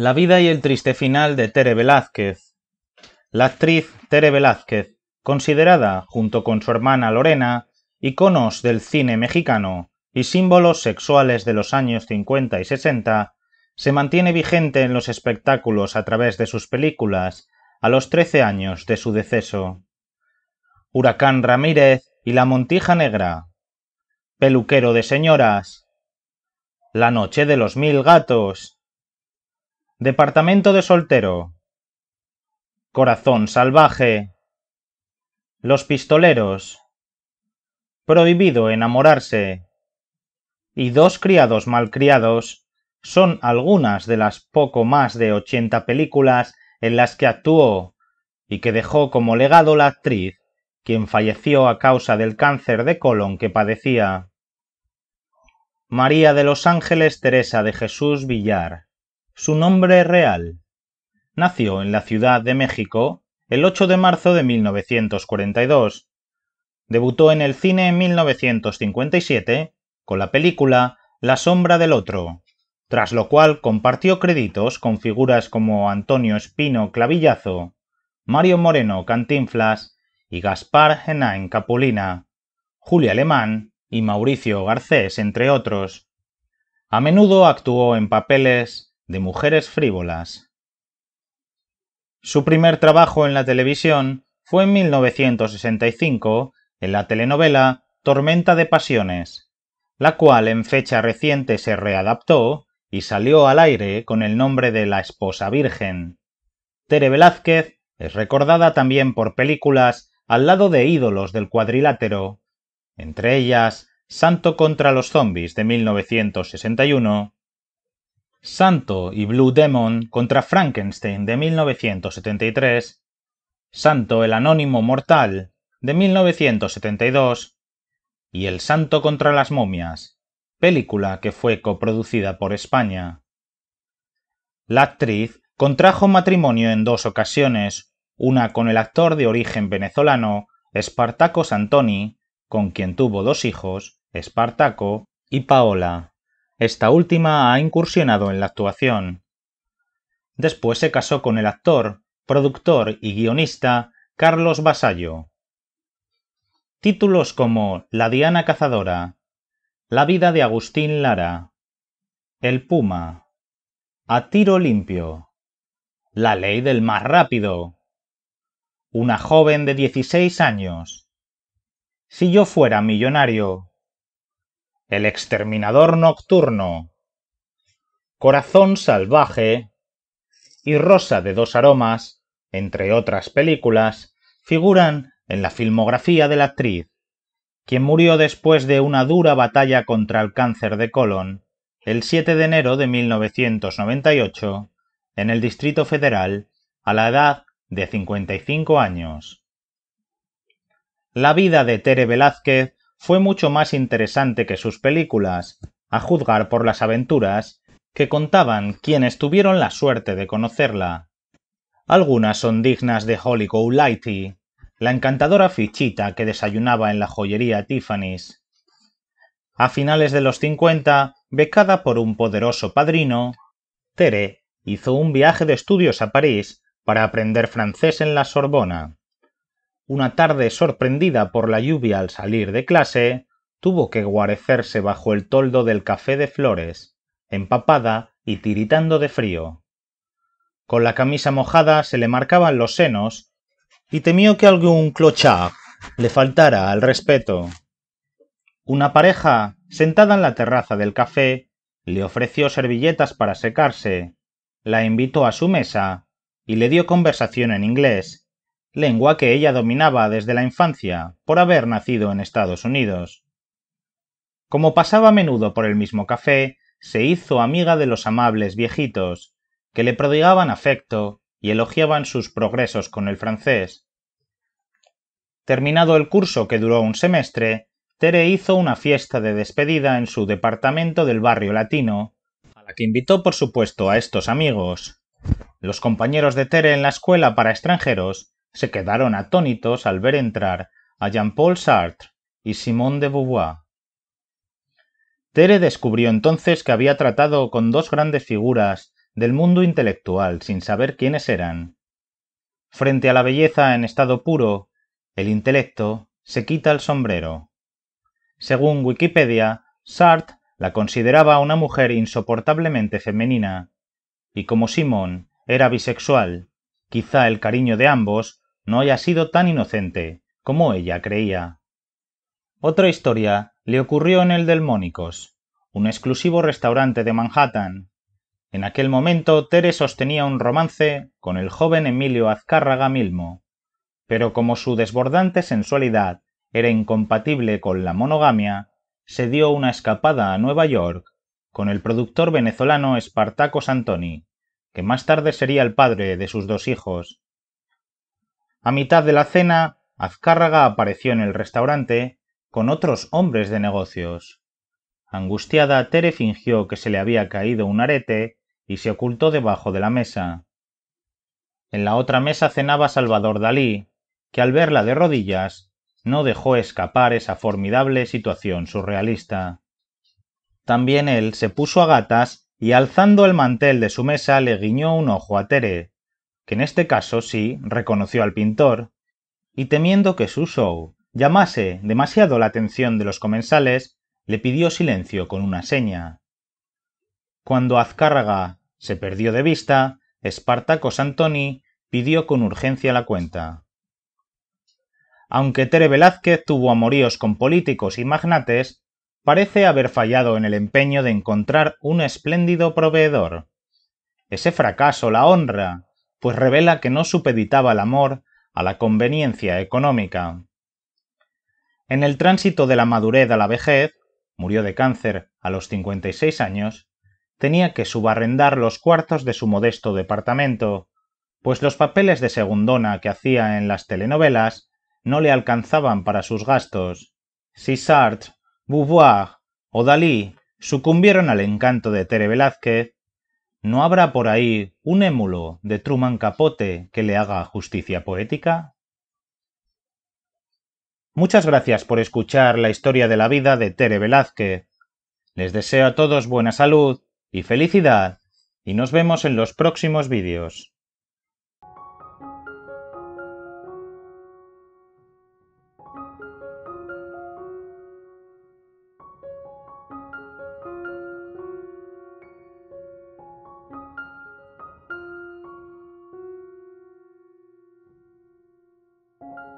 La vida y el triste final de Tere Velázquez. La actriz Tere Velázquez, considerada, junto con su hermana Lorena, iconos del cine mexicano y símbolos sexuales de los años 50 y 60, se mantiene vigente en los espectáculos a través de sus películas a los 13 años de su deceso. Huracán Ramírez y La Montija Negra. Peluquero de Señoras. La Noche de los Mil Gatos Departamento de soltero. Corazón salvaje. Los pistoleros. Prohibido enamorarse. Y dos criados malcriados son algunas de las poco más de 80 películas en las que actuó y que dejó como legado la actriz, quien falleció a causa del cáncer de colon que padecía. María de los Ángeles Teresa de Jesús Villar su nombre real. Nació en la Ciudad de México el 8 de marzo de 1942. Debutó en el cine en 1957 con la película La sombra del otro, tras lo cual compartió créditos con figuras como Antonio Espino Clavillazo, Mario Moreno Cantinflas y Gaspar Henain Capulina, Julia Alemán y Mauricio Garcés, entre otros. A menudo actuó en papeles de mujeres frívolas. Su primer trabajo en la televisión fue en 1965 en la telenovela Tormenta de Pasiones, la cual en fecha reciente se readaptó y salió al aire con el nombre de La Esposa Virgen. Tere Velázquez es recordada también por películas al lado de ídolos del cuadrilátero, entre ellas Santo contra los zombies de 1961 Santo y Blue Demon contra Frankenstein de 1973, Santo el Anónimo Mortal de 1972 y El Santo contra las momias, película que fue coproducida por España. La actriz contrajo matrimonio en dos ocasiones, una con el actor de origen venezolano Espartaco Santoni, con quien tuvo dos hijos, Espartaco y Paola. Esta última ha incursionado en la actuación. Después se casó con el actor, productor y guionista Carlos Basallo. Títulos como La Diana Cazadora, La vida de Agustín Lara, El Puma, A Tiro Limpio, La Ley del Más Rápido, Una joven de 16 años, Si yo fuera millonario, el exterminador nocturno, Corazón salvaje y Rosa de dos aromas, entre otras películas, figuran en la filmografía de la actriz, quien murió después de una dura batalla contra el cáncer de colon el 7 de enero de 1998 en el Distrito Federal a la edad de 55 años. La vida de Tere Velázquez fue mucho más interesante que sus películas, a juzgar por las aventuras que contaban quienes tuvieron la suerte de conocerla. Algunas son dignas de Holly Golightly, la encantadora fichita que desayunaba en la joyería Tiffany's. A finales de los 50, becada por un poderoso padrino, Tere hizo un viaje de estudios a París para aprender francés en la Sorbona una tarde sorprendida por la lluvia al salir de clase, tuvo que guarecerse bajo el toldo del café de flores, empapada y tiritando de frío. Con la camisa mojada se le marcaban los senos y temió que algún clochard le faltara al respeto. Una pareja, sentada en la terraza del café, le ofreció servilletas para secarse, la invitó a su mesa y le dio conversación en inglés, lengua que ella dominaba desde la infancia por haber nacido en Estados Unidos. Como pasaba a menudo por el mismo café, se hizo amiga de los amables viejitos, que le prodigaban afecto y elogiaban sus progresos con el francés. Terminado el curso que duró un semestre, Tere hizo una fiesta de despedida en su departamento del barrio latino, a la que invitó por supuesto a estos amigos. Los compañeros de Tere en la escuela para extranjeros se quedaron atónitos al ver entrar a Jean-Paul Sartre y Simone de Beauvoir. Tere descubrió entonces que había tratado con dos grandes figuras del mundo intelectual sin saber quiénes eran. Frente a la belleza en estado puro, el intelecto se quita el sombrero. Según Wikipedia, Sartre la consideraba una mujer insoportablemente femenina, y como Simone era bisexual quizá el cariño de ambos no haya sido tan inocente como ella creía. Otra historia le ocurrió en el Delmónicos, un exclusivo restaurante de Manhattan. En aquel momento Tere sostenía un romance con el joven Emilio Azcárraga Milmo, pero como su desbordante sensualidad era incompatible con la monogamia, se dio una escapada a Nueva York con el productor venezolano Espartaco Santoni, que más tarde sería el padre de sus dos hijos. A mitad de la cena, Azcárraga apareció en el restaurante con otros hombres de negocios. Angustiada, Tere fingió que se le había caído un arete y se ocultó debajo de la mesa. En la otra mesa cenaba Salvador Dalí, que al verla de rodillas no dejó escapar esa formidable situación surrealista. También él se puso a gatas y alzando el mantel de su mesa le guiñó un ojo a Tere, que en este caso sí reconoció al pintor, y temiendo que su show llamase demasiado la atención de los comensales, le pidió silencio con una seña. Cuando Azcárraga se perdió de vista, Espartaco Santoni pidió con urgencia la cuenta. Aunque Tere Velázquez tuvo amoríos con políticos y magnates, parece haber fallado en el empeño de encontrar un espléndido proveedor. Ese fracaso la honra, pues revela que no supeditaba el amor a la conveniencia económica. En el tránsito de la madurez a la vejez, murió de cáncer a los 56 años, tenía que subarrendar los cuartos de su modesto departamento, pues los papeles de segundona que hacía en las telenovelas no le alcanzaban para sus gastos. Beauvoir o Dalí sucumbieron al encanto de Tere Velázquez, ¿no habrá por ahí un émulo de Truman Capote que le haga justicia poética? Muchas gracias por escuchar la historia de la vida de Tere Velázquez. Les deseo a todos buena salud y felicidad y nos vemos en los próximos vídeos. thank you